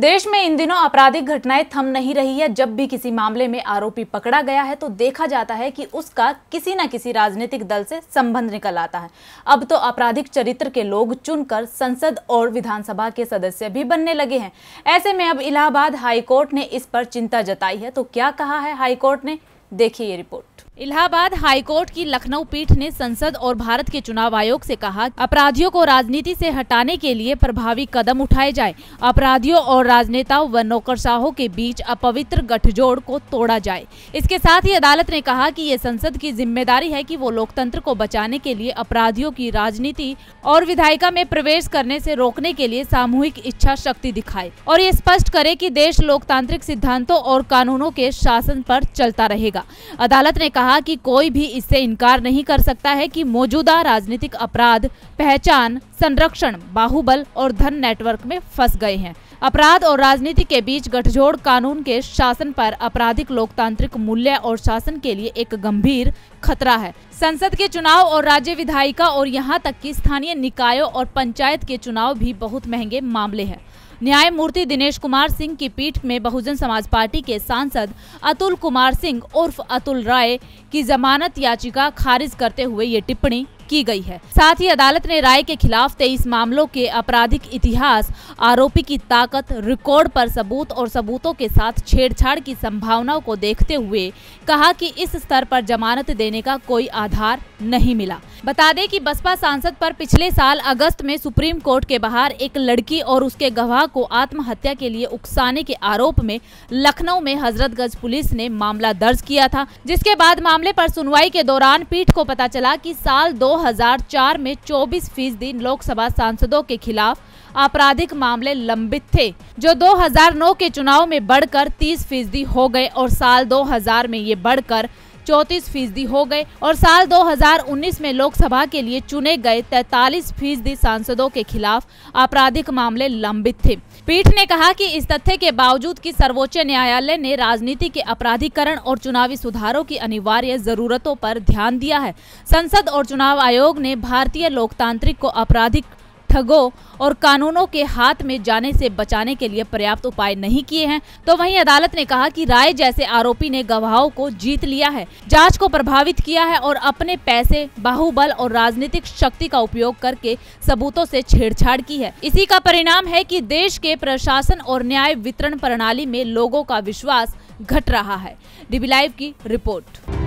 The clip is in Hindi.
देश में इन दिनों आपराधिक घटनाएं थम नहीं रही है जब भी किसी मामले में आरोपी पकड़ा गया है तो देखा जाता है कि उसका किसी न किसी राजनीतिक दल से संबंध निकल आता है अब तो आपराधिक चरित्र के लोग चुनकर संसद और विधानसभा के सदस्य भी बनने लगे हैं ऐसे में अब इलाहाबाद हाईकोर्ट ने इस पर चिंता जताई है तो क्या कहा है हाईकोर्ट ने देखिए ये रिपोर्ट इलाहाबाद हाईकोर्ट की लखनऊ पीठ ने संसद और भारत के चुनाव आयोग से कहा अपराधियों को राजनीति से हटाने के लिए प्रभावी कदम उठाए जाए अपराधियों और राजनेताओं व नौकरशाहों के बीच अपवित्र गठजोड़ को तोड़ा जाए इसके साथ ही अदालत ने कहा कि ये संसद की जिम्मेदारी है कि वो लोकतंत्र को बचाने के लिए अपराधियों की राजनीति और विधायिका में प्रवेश करने ऐसी रोकने के लिए सामूहिक इच्छा शक्ति दिखाए और ये स्पष्ट करे की देश लोकतांत्रिक सिद्धांतों और कानूनों के शासन आरोप चलता रहेगा अदालत ने कहा कहा कि कोई भी इससे इनकार नहीं कर सकता है कि मौजूदा राजनीतिक अपराध पहचान संरक्षण बाहुबल और धन नेटवर्क में फंस गए हैं अपराध और राजनीति के बीच गठजोड़ कानून के शासन पर आपराधिक लोकतांत्रिक मूल्य और शासन के लिए एक गंभीर खतरा है संसद के चुनाव और राज्य विधायिका और यहाँ तक कि स्थानीय निकायों और पंचायत के चुनाव भी बहुत महंगे मामले हैं न्यायमूर्ति दिनेश कुमार सिंह की पीठ में बहुजन समाज पार्टी के सांसद अतुल कुमार सिंह उर्फ अतुल राय की जमानत याचिका खारिज करते हुए ये टिप्पणी की गई है साथ ही अदालत ने राय के खिलाफ तेईस मामलों के आपराधिक इतिहास आरोपी की ताकत रिकॉर्ड पर सबूत और सबूतों के साथ छेड़छाड़ की संभावनाओं को देखते हुए कहा कि इस स्तर पर जमानत देने का कोई आधार नहीं मिला बता दें कि बसपा सांसद पर पिछले साल अगस्त में सुप्रीम कोर्ट के बाहर एक लड़की और उसके गवाह को आत्महत्या के लिए उकसाने के आरोप में लखनऊ में हजरतगंज पुलिस ने मामला दर्ज किया था जिसके बाद मामले पर सुनवाई के दौरान पीठ को पता चला कि साल दो 2004 में 24 फीसदी लोकसभा सांसदों के खिलाफ आपराधिक मामले लंबित थे जो 2009 के चुनाव में बढ़कर 30 फीसदी हो गए और साल 2000 में ये बढ़कर चौंतीस फीसदी हो गए और साल 2019 में लोकसभा के लिए चुने गए तैतालीस फीसदी सांसदों के खिलाफ आपराधिक मामले लंबित थे पीठ ने कहा कि इस तथ्य के बावजूद कि सर्वोच्च न्यायालय ने राजनीति के अपराधीकरण और चुनावी सुधारों की अनिवार्य जरूरतों पर ध्यान दिया है संसद और चुनाव आयोग ने भारतीय लोकतांत्रिक को आपराधिक ठगों और कानूनों के हाथ में जाने से बचाने के लिए पर्याप्त उपाय नहीं किए हैं तो वहीं अदालत ने कहा कि राय जैसे आरोपी ने गवाहों को जीत लिया है जांच को प्रभावित किया है और अपने पैसे बाहुबल और राजनीतिक शक्ति का उपयोग करके सबूतों से छेड़छाड़ की है इसी का परिणाम है की देश के प्रशासन और न्याय वितरण प्रणाली में लोगों का विश्वास घट रहा है डीबी लाइव की रिपोर्ट